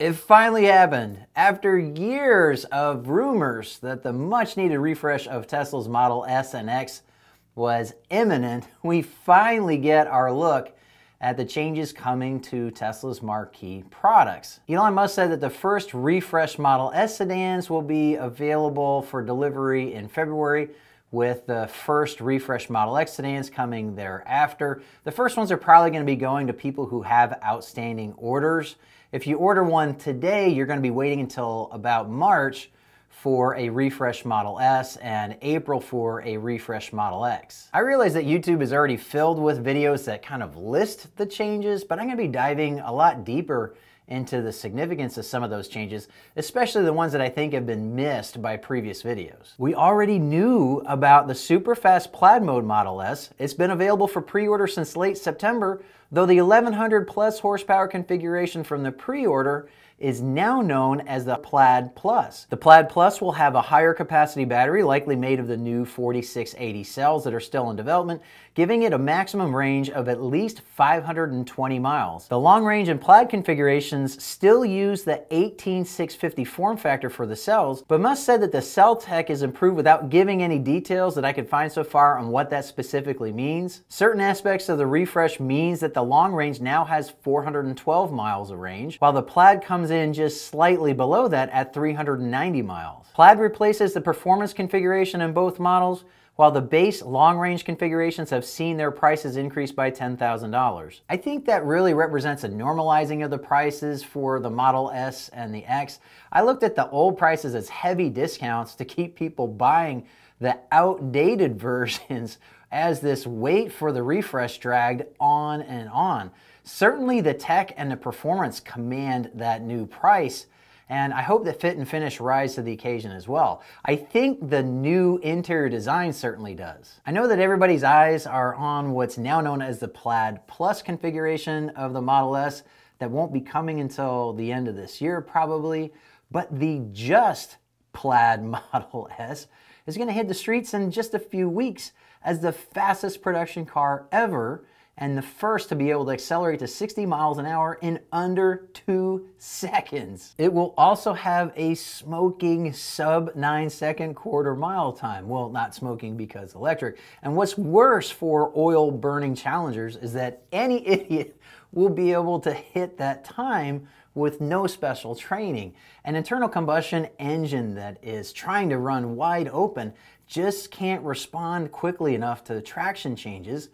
It finally happened. After years of rumors that the much needed refresh of Tesla's Model S and X was imminent, we finally get our look at the changes coming to Tesla's marquee products. Elon Musk said that the first refresh Model S sedans will be available for delivery in February with the first refresh Model X sedans coming thereafter. The first ones are probably going to be going to people who have outstanding orders if you order one today, you're going to be waiting until about March for a refresh Model S and April for a refresh Model X. I realize that YouTube is already filled with videos that kind of list the changes, but I'm gonna be diving a lot deeper into the significance of some of those changes, especially the ones that I think have been missed by previous videos. We already knew about the super fast plaid mode Model S. It's been available for pre-order since late September, though the 1100 plus horsepower configuration from the pre-order is now known as the Plaid Plus. The Plaid Plus will have a higher capacity battery, likely made of the new 4680 cells that are still in development, giving it a maximum range of at least 520 miles. The long range and plaid configurations still use the 18650 form factor for the cells, but must say that the cell tech is improved without giving any details that I could find so far on what that specifically means. Certain aspects of the refresh means that the long range now has 412 miles of range, while the plaid comes in just slightly below that at 390 miles. Plaid replaces the performance configuration in both models, while the base long-range configurations have seen their prices increase by $10,000. I think that really represents a normalizing of the prices for the Model S and the X. I looked at the old prices as heavy discounts to keep people buying the outdated versions as this wait for the refresh dragged on and on. Certainly the tech and the performance command that new price, and I hope that fit and finish rise to the occasion as well. I think the new interior design certainly does. I know that everybody's eyes are on what's now known as the Plaid Plus configuration of the Model S that won't be coming until the end of this year probably, but the just Plaid Model S is gonna hit the streets in just a few weeks as the fastest production car ever and the first to be able to accelerate to 60 miles an hour in under two seconds. It will also have a smoking sub nine second quarter mile time. Well, not smoking because electric. And what's worse for oil burning challengers is that any idiot will be able to hit that time with no special training. An internal combustion engine that is trying to run wide open just can't respond quickly enough to traction changes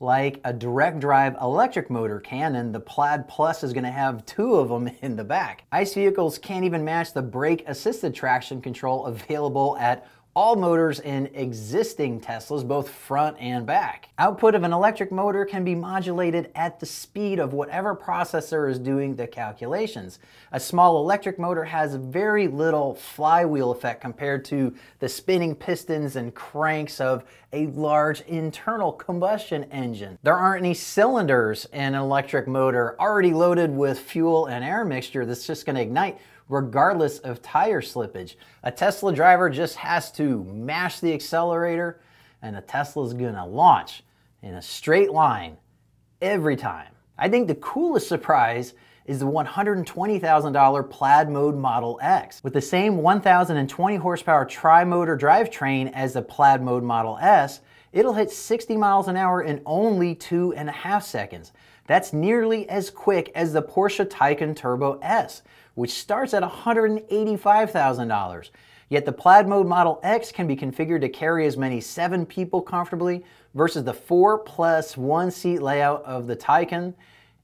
like a direct drive electric motor can, and the Plaid Plus is gonna have two of them in the back. ICE vehicles can't even match the brake assisted traction control available at all motors in existing Teslas, both front and back. Output of an electric motor can be modulated at the speed of whatever processor is doing the calculations. A small electric motor has very little flywheel effect compared to the spinning pistons and cranks of a large internal combustion engine. There aren't any cylinders in an electric motor already loaded with fuel and air mixture that's just gonna ignite regardless of tire slippage. A Tesla driver just has to mash the accelerator and the Tesla's gonna launch in a straight line every time. I think the coolest surprise is the $120,000 Plaid Mode Model X. With the same 1,020 horsepower tri-motor drivetrain as the Plaid Mode Model S, it'll hit 60 miles an hour in only two and a half seconds. That's nearly as quick as the Porsche Taycan Turbo S, which starts at $185,000. Yet the Plaid Mode Model X can be configured to carry as many seven people comfortably versus the four plus one seat layout of the Taycan.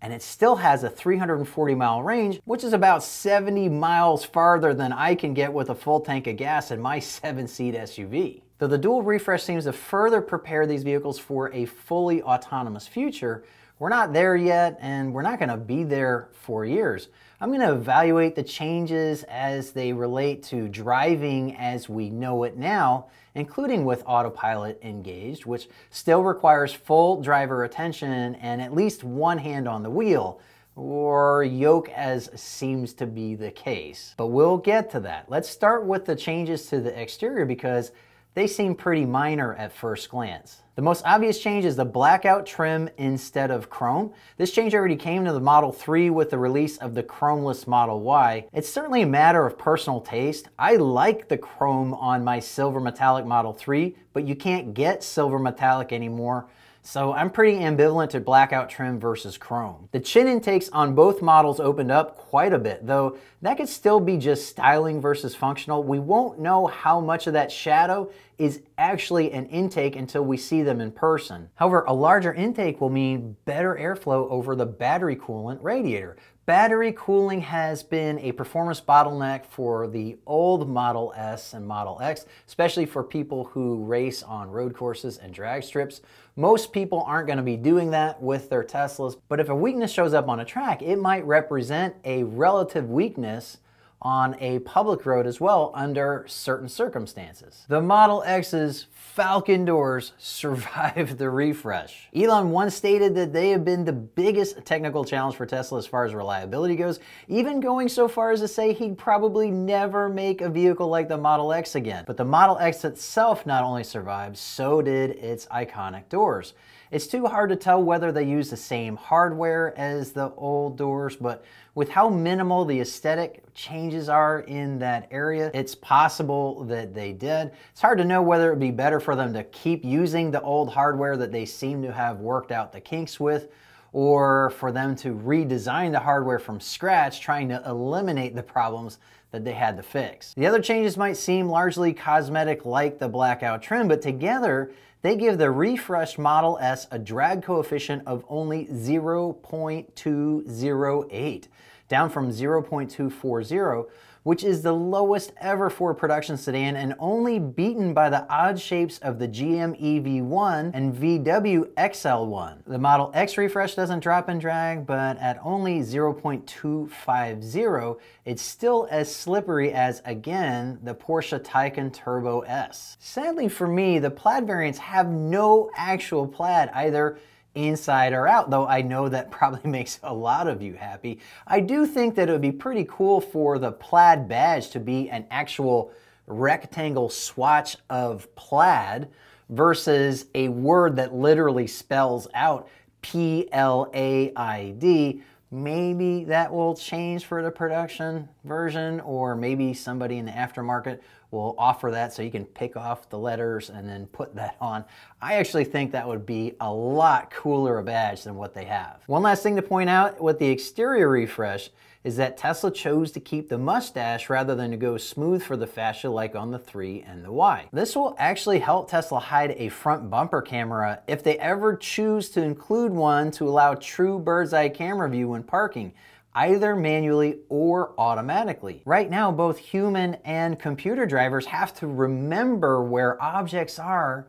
And it still has a 340 mile range, which is about 70 miles farther than I can get with a full tank of gas in my seven seat SUV. Though the dual refresh seems to further prepare these vehicles for a fully autonomous future, we're not there yet and we're not gonna be there for years. I'm going to evaluate the changes as they relate to driving as we know it now, including with autopilot engaged, which still requires full driver attention and at least one hand on the wheel, or yoke as seems to be the case. But we'll get to that. Let's start with the changes to the exterior because they seem pretty minor at first glance. The most obvious change is the blackout trim instead of chrome. This change already came to the Model 3 with the release of the chromeless Model Y. It's certainly a matter of personal taste. I like the chrome on my silver metallic Model 3, but you can't get silver metallic anymore so I'm pretty ambivalent to blackout trim versus chrome. The chin intakes on both models opened up quite a bit, though that could still be just styling versus functional. We won't know how much of that shadow is actually an intake until we see them in person. However, a larger intake will mean better airflow over the battery coolant radiator, Battery cooling has been a performance bottleneck for the old Model S and Model X, especially for people who race on road courses and drag strips. Most people aren't going to be doing that with their Teslas, but if a weakness shows up on a track, it might represent a relative weakness on a public road as well under certain circumstances. The Model X's Falcon doors survived the refresh. Elon once stated that they have been the biggest technical challenge for Tesla as far as reliability goes, even going so far as to say he'd probably never make a vehicle like the Model X again. But the Model X itself not only survived, so did its iconic doors. It's too hard to tell whether they use the same hardware as the old doors, but with how minimal the aesthetic changes are in that area, it's possible that they did. It's hard to know whether it would be better for them to keep using the old hardware that they seem to have worked out the kinks with, or for them to redesign the hardware from scratch, trying to eliminate the problems that they had to fix. The other changes might seem largely cosmetic like the blackout trim, but together they give the refreshed Model S a drag coefficient of only 0.208, down from 0.240, which is the lowest ever for a production sedan and only beaten by the odd shapes of the GM EV1 and VW XL1. The Model X refresh doesn't drop and drag, but at only 0.250, it's still as slippery as, again, the Porsche Taycan Turbo S. Sadly for me, the plaid variants have no actual plaid either inside or out, though I know that probably makes a lot of you happy. I do think that it would be pretty cool for the plaid badge to be an actual rectangle swatch of plaid versus a word that literally spells out P L A I D. Maybe that will change for the production version, or maybe somebody in the aftermarket we'll offer that so you can pick off the letters and then put that on. I actually think that would be a lot cooler a badge than what they have. One last thing to point out with the exterior refresh is that Tesla chose to keep the mustache rather than to go smooth for the fascia like on the 3 and the Y. This will actually help Tesla hide a front bumper camera if they ever choose to include one to allow true bird's eye camera view when parking, either manually or automatically. Right now, both human and computer drivers have to remember where objects are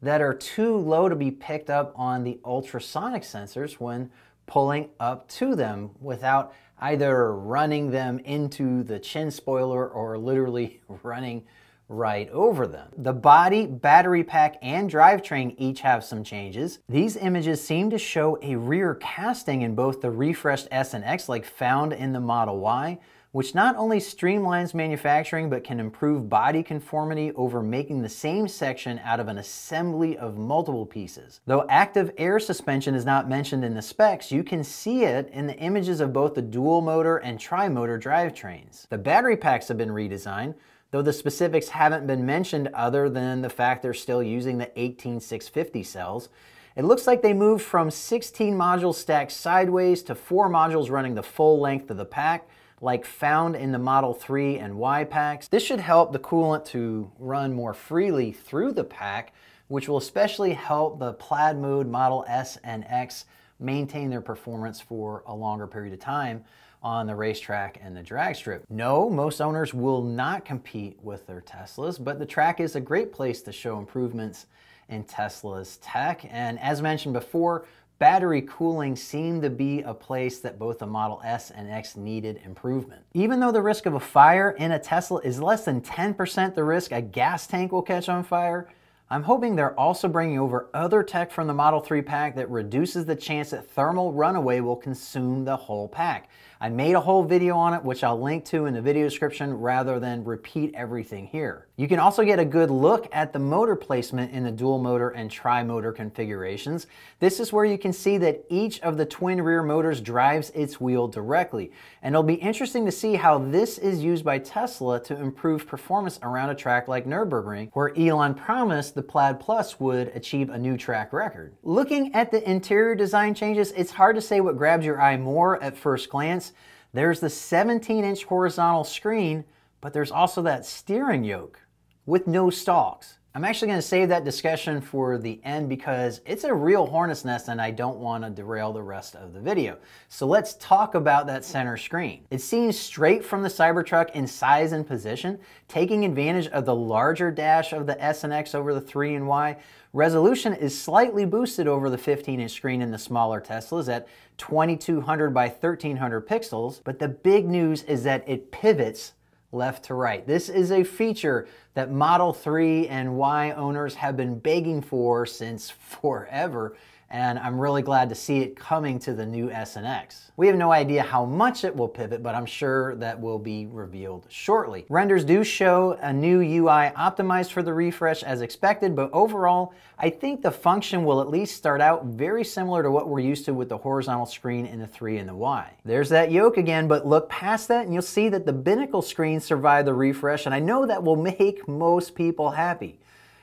that are too low to be picked up on the ultrasonic sensors when pulling up to them without either running them into the chin spoiler or literally running right over them. The body, battery pack, and drivetrain each have some changes. These images seem to show a rear casting in both the refreshed S and X like found in the Model Y, which not only streamlines manufacturing but can improve body conformity over making the same section out of an assembly of multiple pieces. Though active air suspension is not mentioned in the specs, you can see it in the images of both the dual motor and tri-motor drivetrains. The battery packs have been redesigned, though the specifics haven't been mentioned other than the fact they're still using the 18650 cells. It looks like they moved from 16 modules stacked sideways to four modules running the full length of the pack, like found in the Model 3 and Y packs. This should help the coolant to run more freely through the pack, which will especially help the plaid mode Model S and X maintain their performance for a longer period of time on the racetrack and the drag strip. No, most owners will not compete with their Teslas, but the track is a great place to show improvements in Tesla's tech. And as mentioned before, battery cooling seemed to be a place that both the Model S and X needed improvement. Even though the risk of a fire in a Tesla is less than 10% the risk a gas tank will catch on fire, I'm hoping they're also bringing over other tech from the Model 3 pack that reduces the chance that thermal runaway will consume the whole pack. I made a whole video on it, which I'll link to in the video description rather than repeat everything here. You can also get a good look at the motor placement in the dual motor and tri-motor configurations. This is where you can see that each of the twin rear motors drives its wheel directly. And it'll be interesting to see how this is used by Tesla to improve performance around a track like Nürburgring, where Elon promised the Plaid Plus would achieve a new track record. Looking at the interior design changes, it's hard to say what grabs your eye more at first glance. There's the 17-inch horizontal screen, but there's also that steering yoke with no stalks. I'm actually going to save that discussion for the end because it's a real hornet's nest and I don't want to derail the rest of the video. So let's talk about that center screen. It seems straight from the Cybertruck in size and position, taking advantage of the larger dash of the S and X over the 3 and Y. Resolution is slightly boosted over the 15-inch screen in the smaller Teslas at 2200 by 1300 pixels, but the big news is that it pivots left to right. This is a feature that Model 3 and Y owners have been begging for since forever and I'm really glad to see it coming to the new S and X. We have no idea how much it will pivot, but I'm sure that will be revealed shortly. Renders do show a new UI optimized for the refresh as expected, but overall, I think the function will at least start out very similar to what we're used to with the horizontal screen in the 3 and the Y. There's that yoke again, but look past that and you'll see that the binnacle screen survived the refresh, and I know that will make most people happy.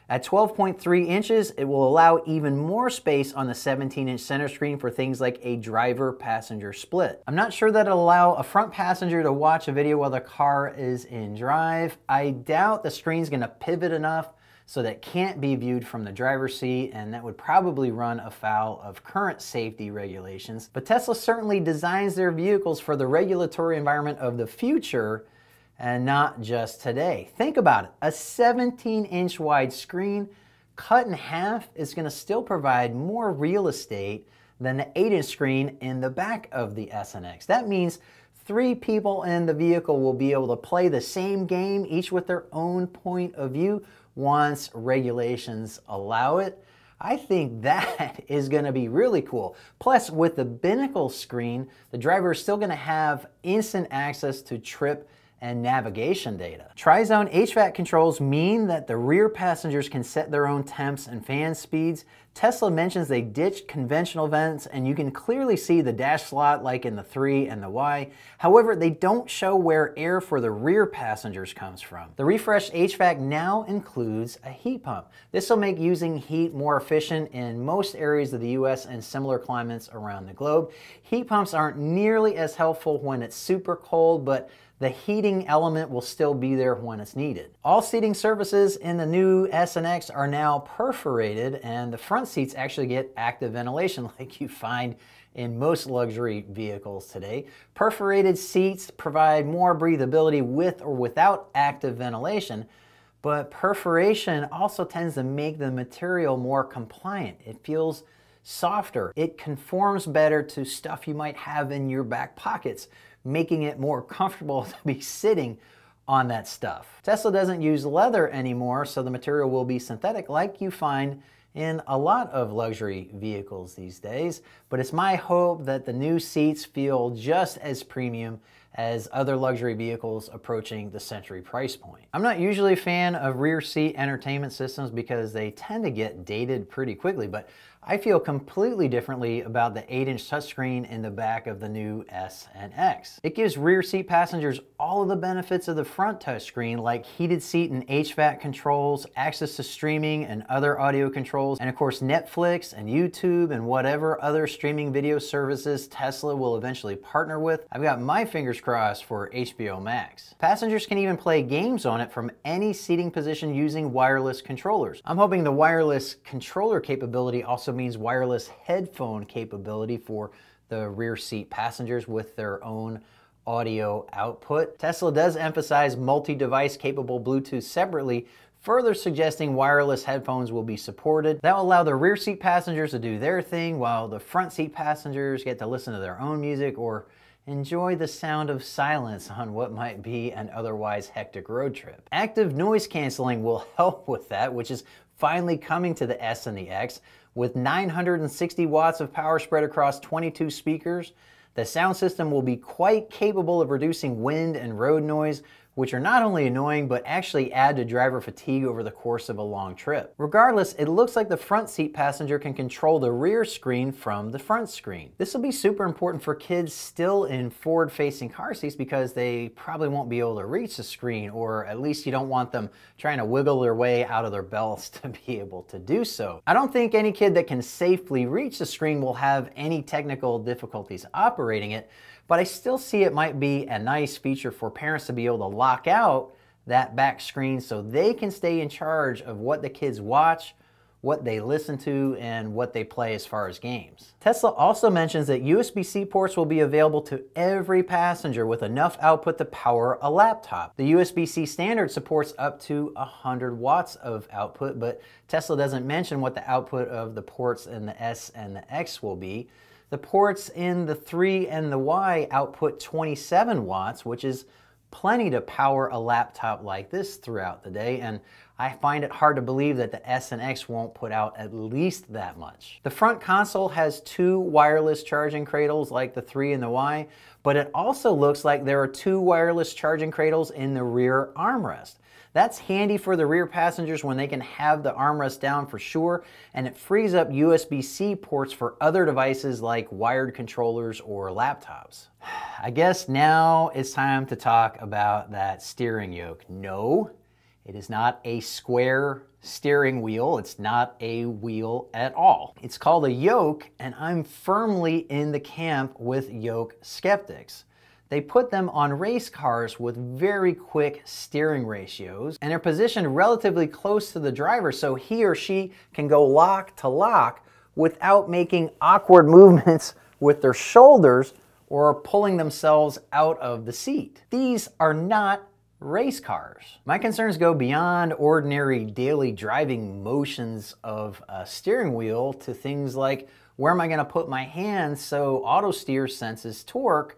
At 12.3 inches, it will allow even more space on the 17-inch center screen for things like a driver-passenger split. I'm not sure that it'll allow a front passenger to watch a video while the car is in drive. I doubt the screen's gonna pivot enough so that can't be viewed from the driver's seat, and that would probably run afoul of current safety regulations. But Tesla certainly designs their vehicles for the regulatory environment of the future and not just today. Think about it a 17 inch wide screen cut in half is going to still provide more real estate than the 8 inch screen in the back of the SNX. That means three people in the vehicle will be able to play the same game, each with their own point of view, once regulations allow it. I think that is going to be really cool. Plus, with the binnacle screen, the driver is still going to have instant access to trip and navigation data. Tri-zone HVAC controls mean that the rear passengers can set their own temps and fan speeds. Tesla mentions they ditched conventional vents and you can clearly see the dash slot like in the 3 and the Y. However, they don't show where air for the rear passengers comes from. The refreshed HVAC now includes a heat pump. This will make using heat more efficient in most areas of the US and similar climates around the globe. Heat pumps aren't nearly as helpful when it's super cold, but the heating element will still be there when it's needed. All seating surfaces in the new S and X are now perforated and the front seats actually get active ventilation like you find in most luxury vehicles today. Perforated seats provide more breathability with or without active ventilation, but perforation also tends to make the material more compliant. It feels softer. It conforms better to stuff you might have in your back pockets making it more comfortable to be sitting on that stuff. Tesla doesn't use leather anymore, so the material will be synthetic like you find in a lot of luxury vehicles these days, but it's my hope that the new seats feel just as premium as other luxury vehicles approaching the century price point. I'm not usually a fan of rear seat entertainment systems because they tend to get dated pretty quickly, but I feel completely differently about the 8-inch touchscreen in the back of the new S and X. It gives rear seat passengers all of the benefits of the front touchscreen like heated seat and HVAC controls, access to streaming and other audio controls, and of course Netflix and YouTube and whatever other streaming video services Tesla will eventually partner with. I've got my fingers crossed for HBO Max. Passengers can even play games on it from any seating position using wireless controllers. I'm hoping the wireless controller capability also means wireless headphone capability for the rear seat passengers with their own audio output. Tesla does emphasize multi-device capable Bluetooth separately, further suggesting wireless headphones will be supported. That will allow the rear seat passengers to do their thing while the front seat passengers get to listen to their own music or enjoy the sound of silence on what might be an otherwise hectic road trip. Active noise canceling will help with that, which is finally coming to the S and the X, with 960 watts of power spread across 22 speakers, the sound system will be quite capable of reducing wind and road noise which are not only annoying but actually add to driver fatigue over the course of a long trip. Regardless, it looks like the front seat passenger can control the rear screen from the front screen. This will be super important for kids still in forward facing car seats because they probably won't be able to reach the screen or at least you don't want them trying to wiggle their way out of their belts to be able to do so. I don't think any kid that can safely reach the screen will have any technical difficulties operating it, but I still see it might be a nice feature for parents to be able to lock out that back screen so they can stay in charge of what the kids watch, what they listen to, and what they play as far as games. Tesla also mentions that USB-C ports will be available to every passenger with enough output to power a laptop. The USB-C standard supports up to 100 watts of output, but Tesla doesn't mention what the output of the ports in the S and the X will be. The ports in the 3 and the Y output 27 watts, which is plenty to power a laptop like this throughout the day, and I find it hard to believe that the S and X won't put out at least that much. The front console has two wireless charging cradles like the 3 and the Y, but it also looks like there are two wireless charging cradles in the rear armrest. That's handy for the rear passengers when they can have the armrest down for sure, and it frees up USB-C ports for other devices like wired controllers or laptops. I guess now it's time to talk about that steering yoke. No, it is not a square steering wheel. It's not a wheel at all. It's called a yoke, and I'm firmly in the camp with yoke skeptics. They put them on race cars with very quick steering ratios, and are positioned relatively close to the driver so he or she can go lock to lock without making awkward movements with their shoulders or pulling themselves out of the seat. These are not race cars. My concerns go beyond ordinary daily driving motions of a steering wheel to things like where am I going to put my hands so auto steer senses torque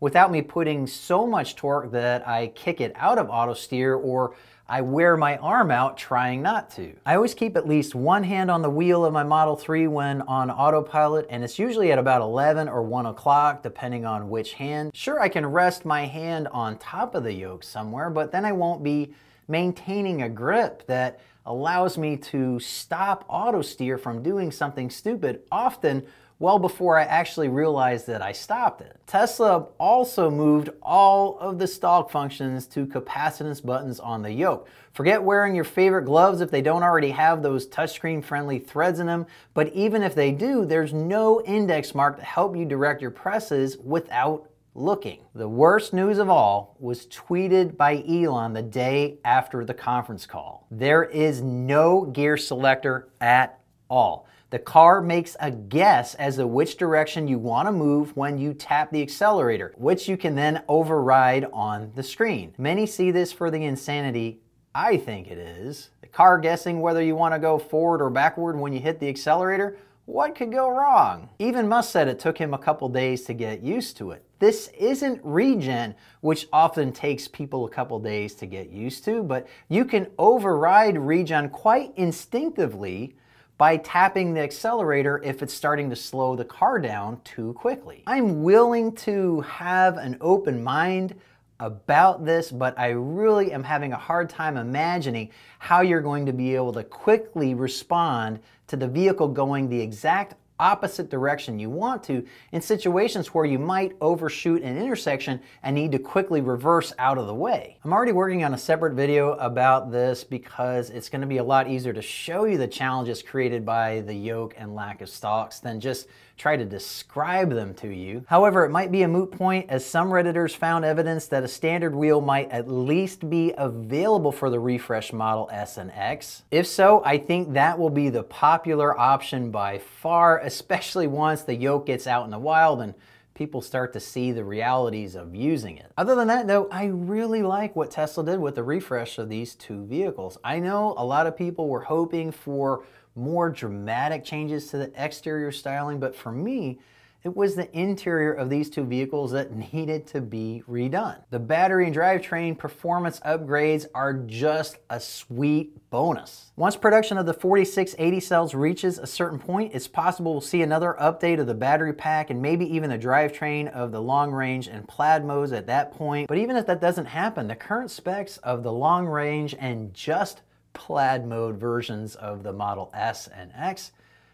without me putting so much torque that I kick it out of auto steer or I wear my arm out trying not to. I always keep at least one hand on the wheel of my Model 3 when on autopilot, and it's usually at about 11 or 1 o'clock, depending on which hand. Sure, I can rest my hand on top of the yoke somewhere, but then I won't be maintaining a grip that allows me to stop auto steer from doing something stupid, often well before I actually realized that I stopped it. Tesla also moved all of the stalk functions to capacitance buttons on the yoke. Forget wearing your favorite gloves if they don't already have those touchscreen friendly threads in them, but even if they do, there's no index mark to help you direct your presses without looking. The worst news of all was tweeted by Elon the day after the conference call. There is no gear selector at all. The car makes a guess as to which direction you want to move when you tap the accelerator, which you can then override on the screen. Many see this for the insanity I think it is. The car guessing whether you want to go forward or backward when you hit the accelerator, what could go wrong? Even Musk said it took him a couple days to get used to it. This isn't regen, which often takes people a couple days to get used to, but you can override regen quite instinctively by tapping the accelerator if it's starting to slow the car down too quickly. I'm willing to have an open mind about this, but I really am having a hard time imagining how you're going to be able to quickly respond to the vehicle going the exact opposite direction you want to in situations where you might overshoot an intersection and need to quickly reverse out of the way. I'm already working on a separate video about this because it's going to be a lot easier to show you the challenges created by the yoke and lack of stalks than just try to describe them to you. However, it might be a moot point as some Redditors found evidence that a standard wheel might at least be available for the refresh Model S and X. If so, I think that will be the popular option by far, especially once the yoke gets out in the wild and people start to see the realities of using it. Other than that though, I really like what Tesla did with the refresh of these two vehicles. I know a lot of people were hoping for more dramatic changes to the exterior styling, but for me, it was the interior of these two vehicles that needed to be redone. The battery and drivetrain performance upgrades are just a sweet bonus. Once production of the 4680 cells reaches a certain point, it's possible we'll see another update of the battery pack and maybe even the drivetrain of the long range and plaid modes at that point. But even if that doesn't happen, the current specs of the long range and just plaid mode versions of the Model S and X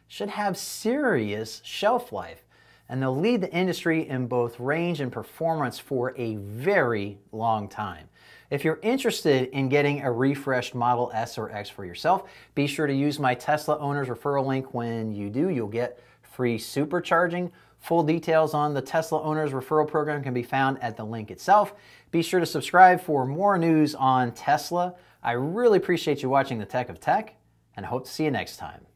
should have serious shelf life, and they'll lead the industry in both range and performance for a very long time. If you're interested in getting a refreshed Model S or X for yourself, be sure to use my Tesla owner's referral link when you do. You'll get free supercharging. Full details on the Tesla owner's referral program can be found at the link itself. Be sure to subscribe for more news on Tesla, I really appreciate you watching The Tech of Tech, and hope to see you next time.